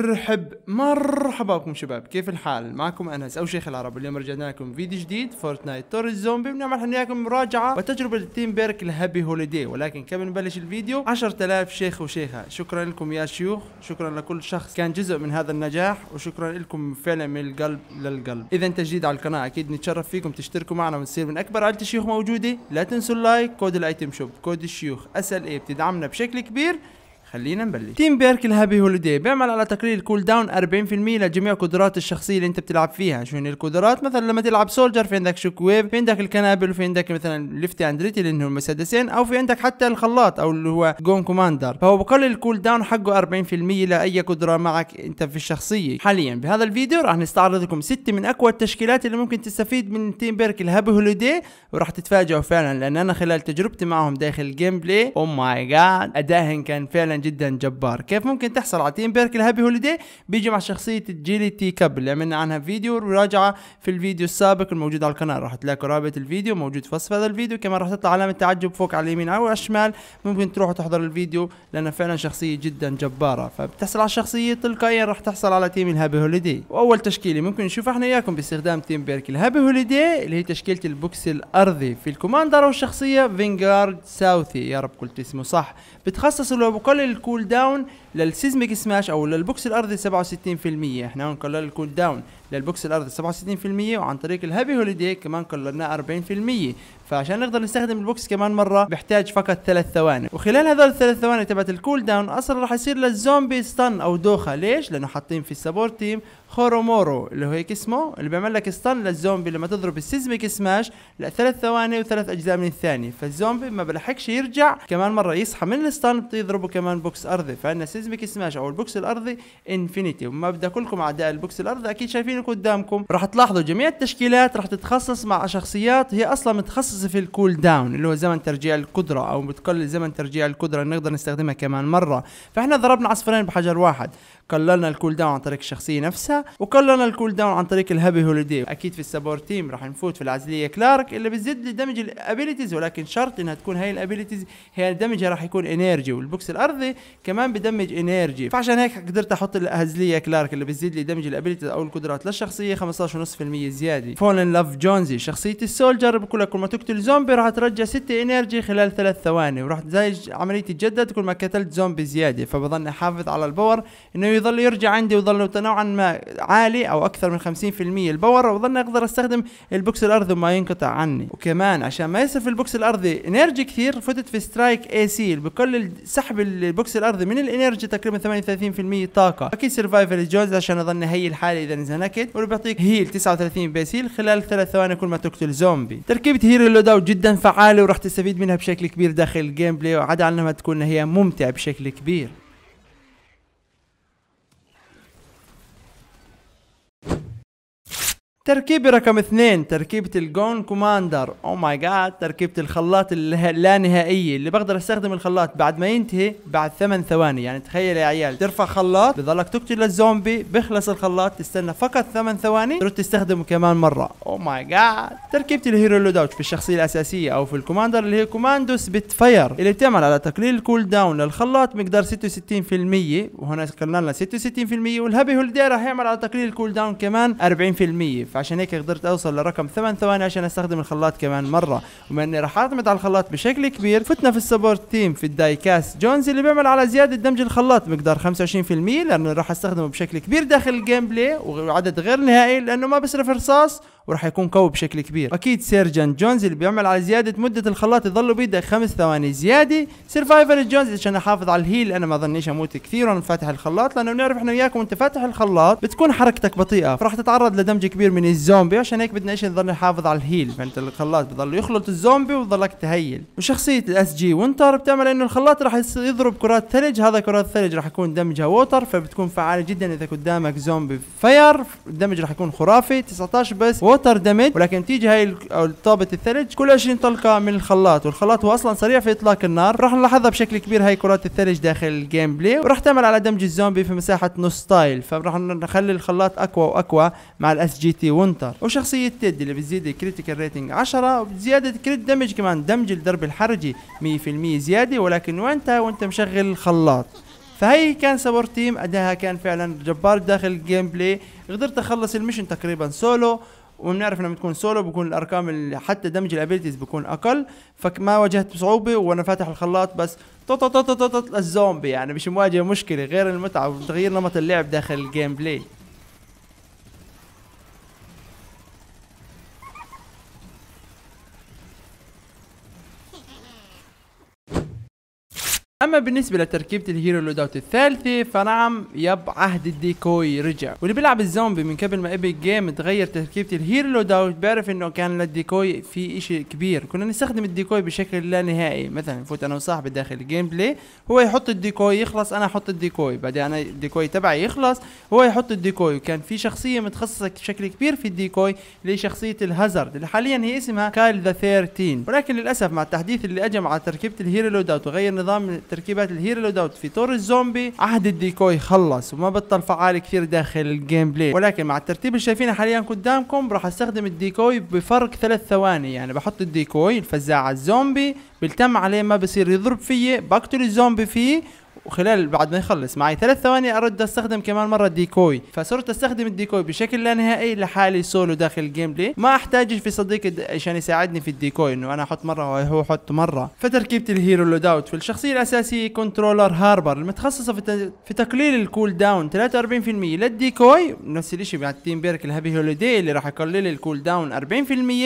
مرحب مرحبا بكم شباب كيف الحال معكم انس او شيخ العرب اليوم رجعنا لكم فيديو جديد فورتنايت تور الزومبي بنعمل احنا وياكم مراجعه وتجربه التيم بيرك الهابي هوليدي ولكن قبل نبلش الفيديو 10000 شيخ وشيخه شكرا لكم يا شيوخ شكرا لكل شخص كان جزء من هذا النجاح وشكرا لكم فعلا من القلب للقلب اذا تجديد على القناه اكيد نتشرف فيكم تشتركوا معنا ونصير من اكبر عائله الشيوخ موجوده لا تنسوا اللايك كود الايتم شوب كود الشيوخ اس ال اي بتدعمنا بشكل كبير خلينا نبلش تيم بيرك الهابي هوليدي بيعمل على تقليل كول داون 40% لجميع قدرات الشخصيه اللي انت بتلعب فيها شو هن يعني القدرات مثلا لما تلعب سولجر في عندك شوك ويف في عندك الكنابل وفي عندك مثلا ليفتي اند ريتي اللي هم مسدسين او في عندك حتى الخلاط او اللي هو جون كوماندر فهو بقلل الكول داون حقه 40% لاي قدره معك انت في الشخصيه حاليا بهذا الفيديو راح نستعرض لكم ست من اقوى التشكيلات اللي ممكن تستفيد من تيم بيرك الهابي هوليدي وراح تتفاجئوا فعلا لان انا خلال تجربتي معهم داخل الجيم بلاي او ماي جاد كان فعلا جدا جبار كيف ممكن تحصل على تيم بيرك الهابي هوليدي بيجي مع شخصية جيلي تي كاب اللي عملنا عنها فيديو وراجعة في الفيديو السابق الموجود على القناة راح تلاقوا رابط الفيديو موجود في وصف هذا الفيديو كمان راح تطلع علامة تعجب فوق على اليمين او على الشمال ممكن تروحوا تحضروا الفيديو لانها فعلا شخصية جدا جبارة فبتحصل على شخصية تلقائيا راح تحصل على تيم الهابي هوليدي واول تشكيلة ممكن نشوف احنا اياكم باستخدام تيم بيرك الهابي هوليدي اللي هي تشكيلة البوكس الارضي في الكوماندر والشخصية فينجارد ساوثي يا رب قلت اسمه صح بتخصص له بكل الكول داون للسيزميك سماش او للبوكس الارضي 67% احنا هون قلل الكول داون للبوكس الارضي 67% وعن طريق الهابي هوليداي كمان قللناه 40% فعشان نقدر نستخدم البوكس كمان مره بحتاج فقط ثلاث ثواني وخلال هذول الثلاث ثواني تبعت الكول داون اصلا راح يصير للزومبي ستان او دوخه ليش لانه حاطين في السبورت تيم خورومورو اللي هو هيك اسمه اللي بيعمل لك ستان للزومبي لما تضرب السيزميك سماش لثلاث ثواني وثلاث اجزاء من الثانيه فالزومبي ما بلحقش يرجع كمان مره يصحى من الستان بتضربه كمان بوكس ارضي فعندنا سيزميك سماش او البوكس الارضي انفينيتي وما بدي اقول لكم اعداء البوكس الارضي اكيد شايفين بيجيك قدامكم راح تلاحظوا جميع التشكيلات راح تتخصص مع شخصيات هي اصلا متخصصه في الكول داون اللي هو زمن ترجيع القدره او بتقلل زمن ترجيع القدره نقدر نستخدمها كمان مره فاحنا ضربنا عصفورين بحجر واحد قللنا الكول داون عن طريق الشخصيه نفسها وقللنا الكول داون عن طريق الهابي هوليدي اكيد في السبورت تيم راح نفوت في العزليه كلارك اللي بتزيد لي دمج الابيلتيز ولكن شرط انها تكون هاي الابيلتيز هي دمجها راح يكون انرجي والبوكس الارضي كمان بدمج انرجي فعشان هيك قدرت احط الهزليه كلارك اللي بتزيد لي دمج الابيلتيز او القدرات للشخصيه 15.5% زياده فول ان لاف جونزي شخصيه السولجر بقول لك كل ما تقتل زومبي راح ترجع 6 انرجي خلال ثلاث ثواني وراح زي عمليه تتجدد كل ما قتلت زومبي زياده فبظن احافظ على الباور انه يظل يرجع عندي ويظل نوعا ما عالي او اكثر من 50% الباور وظل اقدر استخدم البوكس الارضي وما ينقطع عني وكمان عشان ما يصرف البوكس الارضي انرجي كثير فتت في سترايك اي سي بكل سحب البوكس الارضي من الانرجي تقريبا 38% طاقه اكيد سرفايفل جونز عشان اظن هي الحاله اذا نزنكت واللي بيعطيك هيل 39 بيس هيل خلال ثلاث ثواني كل ما تقتل زومبي تركيبه هيرو لود اوت جدا فعاله وراح تستفيد منها بشكل كبير داخل الجيم بلاي وعدا عنها تكون هي ممتعه بشكل كبير تركيبة رقم اثنين تركيبة الجون كوماندر او ماي جاد تركيبة الخلاط اللانهائية اللي بقدر استخدم الخلاط بعد ما ينتهي بعد ثمان ثواني يعني تخيل يا عيال ترفع خلاط بضلك تقتل الزومبي بيخلص الخلاط تستنى فقط ثمان ثواني ترد تستخدمه كمان مرة او ماي جاد تركيبة الهيرو لود اوت في الشخصية الاساسية او في الكوماندر اللي هي كوماندو سبيت فاير اللي بتعمل على تقليل الكول داون للخلاط مقدار 66% وهنا قلنا لنا 66% والهابي هولدي راح يعمل على تقليل الكول داون كمان 40% فعشان هيك قدرت اوصل لرقم 8 ثواني عشان استخدم الخلاط كمان مره وبما اني راح اعتمد على الخلاط بشكل كبير فتنا في السبورت تيم في الدايكاس جونز اللي بيعمل على زياده دمج الخلاط مقدار 25% لانه راح استخدمه بشكل كبير داخل الجيم بلاي وعدد غير نهائي لانه ما بصرف رصاص وراح يكون قوي بشكل كبير اكيد سيرجن جونز اللي بيعمل على زياده مده الخلاط يظل بيده خمس ثواني زياده سرفايفر جونز عشان احافظ على الهيل انا ما ظنيش اموت كثير وانا فاتح الخلاط لانه بنعرف احنا وياك وانت فاتح الخلاط بتكون حركتك بطيئه فراح تتعرض لدمج كبير من الزومبي عشان هيك بدنا ايش نضل نحافظ على الهيل فانت الخلاط بضل يخلط الزومبي وبضلك تهيل وشخصيه الاس جي وينتر بتعمل انه الخلاط راح يضرب كرات ثلج هذا كرات ثلج راح يكون دمجها ووتر فبتكون فعاله جدا اذا قدامك زومبي فاير الدمج راح يكون خرافي 19 بس ووتر ووتر دامج ولكن تيجي هاي طابه الثلج كل 20 طلقه من الخلاط والخلاط هو اصلا سريع في اطلاق النار راح نلاحظها بشكل كبير هاي كرات الثلج داخل الجيم بلاي وراح تعمل على دمج الزومبي في مساحه نص تايل فراح نخلي الخلاط اقوى واقوى مع الاس جي تي ونتر وشخصيه تيد اللي بتزيد الكريتيكال ريتنج 10 وبزيادة كريت دمج كمان دمج الضرب الحرجي 100% زياده ولكن وانت وانت مشغل الخلاط فهي كان سبور تيم اداها كان فعلا جبار داخل الجيم بلاي قدرت اخلص المشن تقريبا سولو وبنعرف لما تكون سولو بكون الارقام اللي حتى دمج الابيلتيز بكون اقل فما واجهت صعوبه وانا فاتح الخلاط بس طط طط طط الزومبي يعني مش مواجه مشكله غير المتعه وتغيير نمط اللعب داخل الجيم بلاي اما بالنسبه لتركيبه الهيرو لود اوت الثالثه فنعم يب عهد الديكوي رجع واللي بيلعب الزومبي من قبل ما ايبك جيم تغير تركيبه الهيرو لود اوت بيعرف انه كان للديكوي في اشي كبير كنا نستخدم الديكوي بشكل لا نهائي مثلا فوت انا وصاحبي داخل الجيم بلاي هو يحط الديكوي يخلص انا احط الديكوي بعدين انا الديكوي تبعي يخلص هو يحط الديكوي وكان في شخصيه متخصصه بشكل كبير في الديكوي اللي شخصيه الهازارد اللي حاليا هي اسمها كايل ذا 13 ولكن للاسف مع التحديث اللي اجى مع تركيبه الهيرو لود اوت وغير نظام تركيبات الهيرو لود في طور الزومبي عهد الديكوي خلص وما بطل فعال كثير داخل الجيم بلاي ولكن مع الترتيب اللي شايفينه حاليا قدامكم راح استخدم الديكوي بفرق ثلاث ثواني يعني بحط الديكوي الفزاعه الزومبي بلتم عليه ما بصير يضرب فيه بقتل الزومبي فيه وخلال بعد ما يخلص معي ثلاث ثواني ارد استخدم كمان مره ديكوي فصرت استخدم الديكوي بشكل لا نهائي لحالي سولو داخل الجيم بلاي ما احتاج في صديق عشان يساعدني في الديكوي انه انا احط مره وهو يحط مره فتركيبه الهيرو لود اوت في الشخصيه الاساسيه كنترولر هاربر المتخصصه في, في تقليل الكول داون 43% للديكوي نفس الشيء مع التيم بيرك الهابي هوليدي اللي راح يقلل الكول داون 40%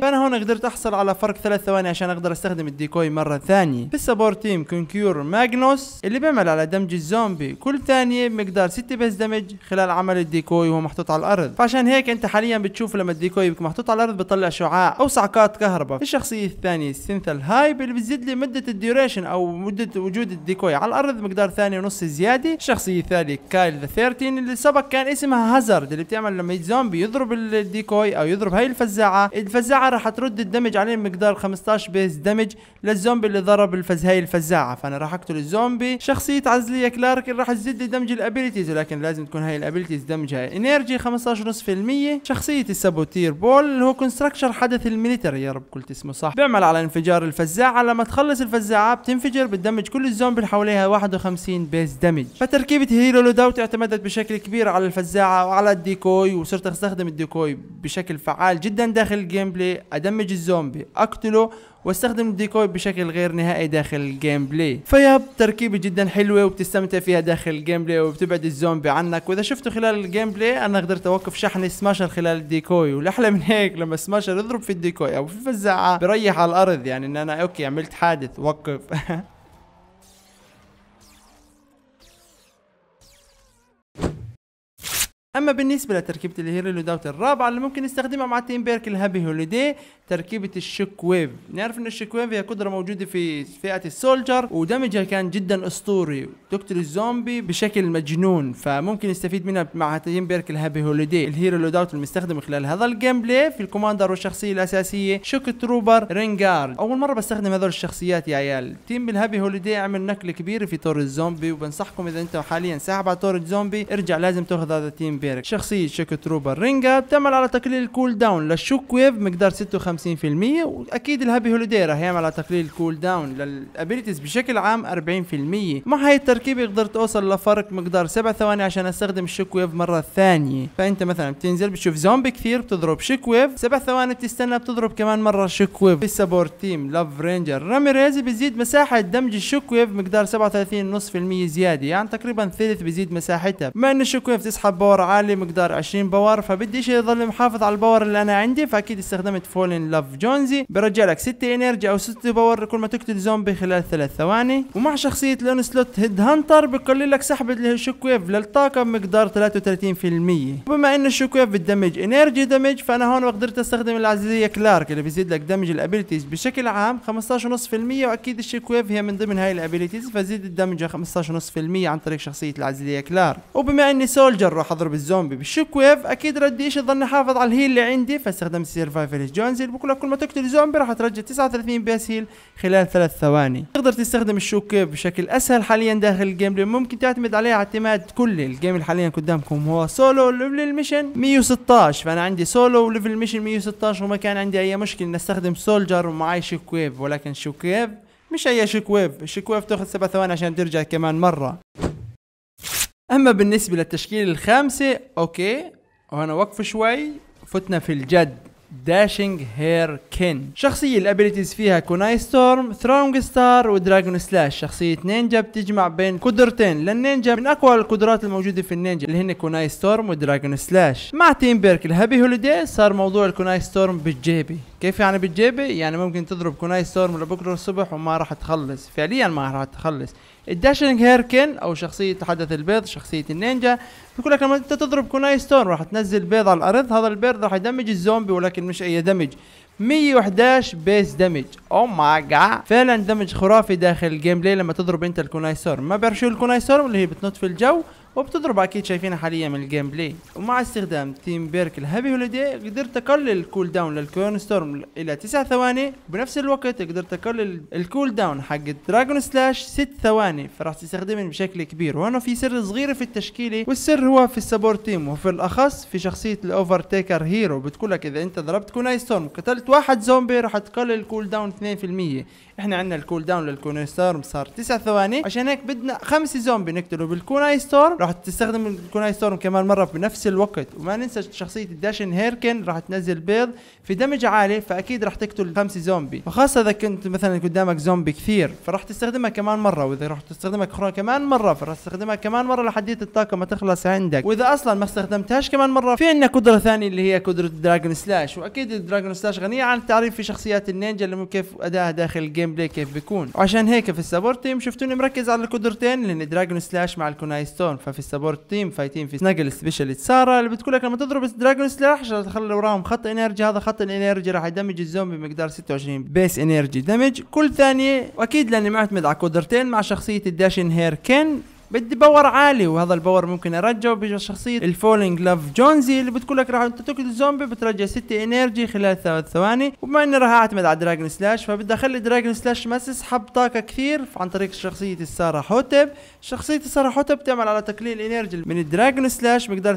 فانا هون قدرت احصل على فرق ثلاث ثواني عشان اقدر استخدم الديكوي مره ثانيه في السبورت تيم كونكيور ماجنوس اللي بيعمل على دمج الزومبي كل ثانية بمقدار 6 بس دمج خلال عمل الديكوي وهو محطوط على الارض فعشان هيك انت حاليا بتشوف لما الديكوي بيكون محطوط على الارض بيطلع شعاع او صعقات كهرباء الشخصية الثانية السنثل هايب اللي بتزيد لي مدة الديوريشن او مدة وجود الديكوي على الارض بمقدار ثانية ونص زيادة الشخصية الثالثة كايل ذا 13 اللي سبق كان اسمها هازارد اللي بتعمل لما الزومبي يضرب الديكوي او يضرب هاي الفزاعة الفزاعة راح ترد الدمج عليه بمقدار 15 بيس دمج للزومبي اللي ضرب الفز هاي الفزاعة فانا راح اقتل الزومبي شخصية تعزلي يا كلارك راح تزيد لي دمج الابيلتيز لكن لازم تكون هاي الابيلتيز دمجها انرجي 15.5% شخصية السابوتير بول اللي هو كونستراكشر حدث الميليتري يا رب قلت اسمه صح بيعمل على انفجار الفزاعة لما تخلص الفزاعة بتنفجر بتدمج كل الزومبي اللي حواليها 51 بيس دمج فتركيبة هيرو لوداوت اعتمدت بشكل كبير على الفزاعة وعلى الديكوي وصرت استخدم الديكوي بشكل فعال جدا داخل الجيم بلاي ادمج الزومبي اقتله واستخدم الديكوي بشكل غير نهائي داخل الجيم بلاي فياب تركيبة جدا حلوة وبتستمتع فيها داخل الجيم بلاي وبتبعد الزومبي عنك واذا شفته خلال الجيم بلاي انا قدرت اوقف شحن سماشر خلال الديكوي والاحلى من هيك لما سماشر يضرب في الديكوي يعني او في الفزاعة بريح على الارض يعني ان انا اوكي عملت حادث وقف اما بالنسبه لتركيبه الهيرو لودوت الرابعه اللي ممكن نستخدمها مع تيم بيرك الهابي هوليدي تركيبه الشوك ويف نعرف ان الشوك ويف هي قدره موجوده في فئه السولجر ودمجها كان جدا اسطوري تقتل الزومبي بشكل مجنون فممكن نستفيد منها مع تيم بيرك الهابي هوليدي الهيرو لود اوت المستخدم خلال هذا الجيم بلاي في الكوماندر والشخصيه الاساسيه شوك تروبر رينجارد اول مره بستخدم هذول الشخصيات يا عيال تيم الهابي هوليدي عمل نقله كبيره في طور الزومبي وبنصحكم اذا انتم حاليا ساحب على طور الزومبي ارجع لازم تاخذ هذا تيم بيرك بيرك شخصية تروبر رينجا بتعمل على تقليل الكول داون للشوك ويف مقدار 56% واكيد الهابي هوليداي راح يعمل على تقليل الكول داون للابيلتيز بشكل عام 40% مع هاي التركيبة قدرت اوصل لفرق مقدار 7 ثواني عشان استخدم الشوك ويف مرة ثانية فانت مثلا بتنزل بتشوف زومبي كثير بتضرب شوك ويف 7 ثواني بتستنى بتضرب كمان مرة شوك ويف في السبورت تيم لاف رينجر راميريز بيزيد مساحة دمج الشوك ويف مقدار 37.5% زيادة يعني تقريبا ثلث بيزيد مساحتها بما ان الشوك ويف تسحب باور عالي مقدار 20 باور فبدي شيء يظل محافظ على الباور اللي انا عندي فاكيد استخدمت فولن لاف جونزي برجع لك 6 انرجي او 6 باور كل ما تقتل زومبي خلال 3 ثواني ومع شخصية لون سلوت هيد هانتر بقلل لك سحب الشوك ويف للطاقة بمقدار 33% وبما ان الشوك ويف بتدمج انرجي دمج فانا هون قدرت استخدم العزيزية كلارك اللي بيزيد لك دمج الابيلتيز بشكل عام 15.5% واكيد الشوك ويف هي من ضمن هاي الابيلتيز فزيد الدمج 15.5% عن طريق شخصية العزيزية كلارك وبما اني سولجر راح اضرب الزومبي بالشوك ويف اكيد ردي ايش ظني حافظ على الهيل اللي عندي فاستخدم سيرفايفل جونز البكله كل ما تقتل زومبي راح ترجع 39 بيس هيل خلال ثلاث ثواني تقدر تستخدم الشوك ويف بشكل اسهل حاليا داخل الجيم بلاي ممكن تعتمد عليه اعتماد كلي الجيم اللي حاليا قدامكم هو سولو ليفل الميشن 116 فانا عندي سولو وليفل الميشن 116 وما كان عندي اي مشكله اني استخدم سولجر ومعي شوك ويف ولكن شوك ويف مش اي شوك ويف الشوك ويف تاخذ سبع ثواني عشان ترجع كمان مره اما بالنسبه للتشكيل الخامسه اوكي وهنا وقف شوي فتنا في الجد داشينج هير كين شخصية الابيليتيز فيها كوناي ستورم ثرونج ستار ودراجون سلاش شخصية نينجا بتجمع بين قدرتين للنينجا من اقوى القدرات الموجودة في النينجا اللي هن كوناي ستورم ودراجون سلاش مع تيم بيرك الهابي هوليدي صار موضوع الكوناي ستورم بالجيبي كيف يعني بتجيبه يعني ممكن تضرب كوناي ستورم لبكره الصبح وما راح تخلص فعليا ما راح تخلص الداشنج هيركن او شخصيه حدث البيض شخصيه النينجا بيقول لك لما انت تضرب كوناي ستورم راح تنزل بيض على الارض هذا البيض راح يدمج الزومبي ولكن مش اي دمج 111 بيس دمج او ماي جاد فعلا دمج خرافي داخل الجيم بلاي لما تضرب انت الكوناي ستورم ما بعرف شو الكوناي ستورم اللي هي بتنط في الجو وبتضرب اكيد شايفينها حاليا من الجيم بلاي ومع استخدام تيم بيرك الهابي هوليدي قدرت اقلل الكول داون للكورن ستورم الى 9 ثواني وبنفس الوقت قدرت اقلل الكول داون حق دراجون سلاش 6 ثواني فراح تستخدمهم بشكل كبير وهنا في سر صغير في التشكيله والسر هو في السبورت تيم وفي الاخص في شخصيه الاوفر تيكر هيرو بتقول لك اذا انت ضربت كوناي ستورم قتلت واحد زومبي راح تقلل الكول داون 2% احنا عندنا الكول داون للكوناي ستورم صار 9 ثواني عشان هيك بدنا خمس زومبي نقتله بالكوناي ستورم راح تستخدم الكوناي ستورم كمان مره بنفس الوقت وما ننسى شخصيه الداشن هيركن راح تنزل بيض في دمج عالي فاكيد راح تقتل خمس زومبي وخاصه اذا كنت مثلا قدامك زومبي كثير فراح تستخدمها كمان مره واذا راح تستخدمها كمان مره فراح تستخدمها كمان مره لحديت الطاقه ما تخلص عندك واذا اصلا ما استخدمتهاش كمان مره في عندنا قدره ثانيه اللي هي قدره دراجون سلاش واكيد الدراجون سلاش غنيه عن التعريف في شخصيات النينجا اللي كيف ادائها داخل الجيم الجيم بلاي كيف بيكون وعشان هيك في السبورت تيم شفتوني مركز على القدرتين لان دراجون سلاش مع الكوناي ستون ففي السبورت تيم فايتين في سناجل سبيشال ساره اللي بتقول لك لما تضرب دراجون سلاش تخلي وراهم خط انرجي هذا خط الانرجي راح يدمج الزومبي بمقدار 26 بيس انرجي دمج كل ثانيه واكيد لاني معتمد على قدرتين مع شخصيه الداشن هير كين بدي باور عالي وهذا الباور ممكن ارجعه بشخصيه الفولينج لاف جونزي اللي بتقول لك راح انت تاكل الزومبي بترجع 6 انرجي خلال ثلاث ثواني وبما اني راح اعتمد على دراجن سلاش فبدي اخلي دراجن سلاش ما تسحب طاقه كثير عن طريق شخصيه الساره حوتب شخصيه الساره حوتب تعمل على تقليل انرجي من الدراجن سلاش مقدار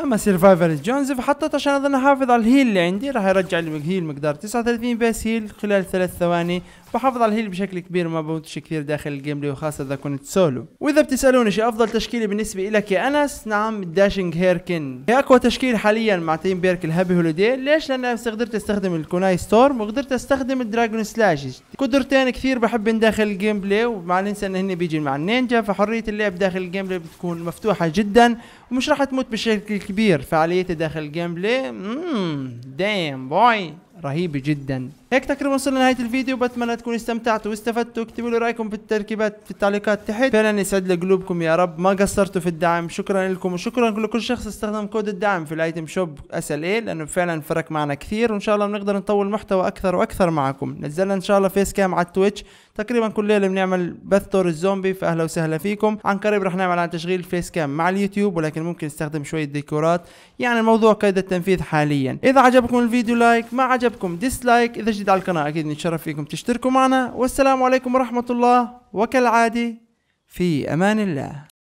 30% اما سيرفايفر جونزي فحطيت عشان اظن احافظ على الهيل اللي عندي راح يرجع لي مقدار 39 بيس هيل خلال ثلاث ثواني بحافظ على الهيل بشكل كبير ما بموتش كثير داخل الجيم بلاي وخاصه اذا كنت سولو واذا بتسالوني شو افضل تشكيله بالنسبه لك يا انس نعم الداشنج هيركن هي اقوى تشكيل حاليا مع تيم بيرك الهابي هوليدي ليش لاني قدرت استخدم الكوناي ستورم وقدرت استخدم الدراجون سلاش قدرتين كثير بحب داخل الجيم بلاي وما ننسى ان هن بيجي مع النينجا فحريه اللعب داخل الجيم بلاي بتكون مفتوحه جدا ومش راح تموت بشكل كبير فعاليتي داخل الجيم بلاي اممم دايم بوي رهيبه جدا هيك تقريبا وصلنا لنهايه الفيديو بتمنى تكونوا استمتعتوا واستفدتوا اكتبوا لي رايكم في التركيبات في التعليقات تحت فعلا يسعد لي قلوبكم يا رب ما قصرتوا في الدعم شكرا لكم وشكرا لكل شخص استخدم كود الدعم في الايتم شوب اس ال لانه فعلا فرق معنا كثير وان شاء الله بنقدر نطول محتوى اكثر واكثر معكم نزلنا ان شاء الله فيس كام على التويتش تقريبا كل ليله بنعمل بث دور الزومبي فاهلا وسهلا فيكم عن قريب رح نعمل عن تشغيل فيس كام مع اليوتيوب ولكن ممكن نستخدم شويه ديكورات يعني الموضوع قيد التنفيذ حاليا اذا عجبكم الفيديو لايك ما عجبكم ديسلايك اذا جديد على القناة أكيد نتشرف فيكم تشتركوا معنا والسلام عليكم ورحمة الله وكالعادة في أمان الله